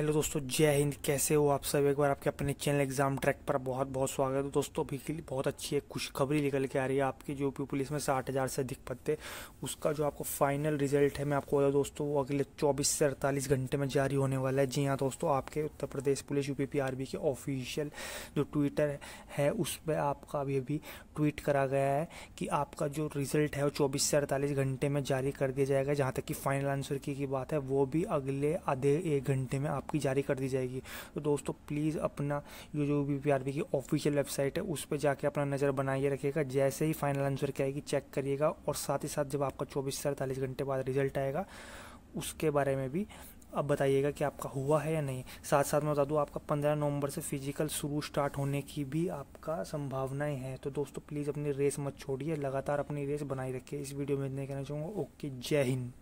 hello दोस्तों जय हिंद कैसे हो आप सब एक बार आपके अपने चैनल एग्जाम ट्रैक पर बहुत बहुत स्वागत है दोस्तों अभी के लिए बहुत अच्छी एक खुशखबरी निकल के आ रही है आपकी जो पी पुलिस में साठ हज़ार से अधिक पत्ते उसका जो आपको फाइनल रिजल्ट है मैं आपको बता दोस्तों वो अगले चौबीस से अड़तालीस घंटे में जारी होने वाला है जी हाँ दोस्तों आपके Uttar Pradesh police U P के ऑफिशियल जो ट्विटर है उस पर आपका अभी अभी ट्वीट करा गया है कि आपका जो रिजल्ट है वो चौबीस से अड़तालीस घंटे में जारी कर दिया जाएगा जहाँ तक कि फाइनल आंसर की, की बात है वो भी अगले आधे एक घंटे में आप आपकी जारी कर दी जाएगी तो दोस्तों प्लीज़ अपना ये जो बी पी आर की ऑफिशियल वेबसाइट है उस पर जाके अपना नज़र बनाइए रखिएगा जैसे ही फाइनल आंसर क्या आएगी चेक करिएगा और साथ ही साथ जब आपका चौबीस से अड़तालीस घंटे बाद रिजल्ट आएगा उसके बारे में भी अब बताइएगा कि आपका हुआ है या नहीं साथ साथ मैं बता दूँ आपका पंद्रह नवंबर से फिजिकल शुरू स्टार्ट होने की भी आपका संभावनाएं हैं तो दोस्तों प्लीज़ अपनी रेस मत छोड़िए लगातार अपनी रेस बनाए रखिए इस वीडियो में देखना कहना चाहूँगा ओके जय हिंद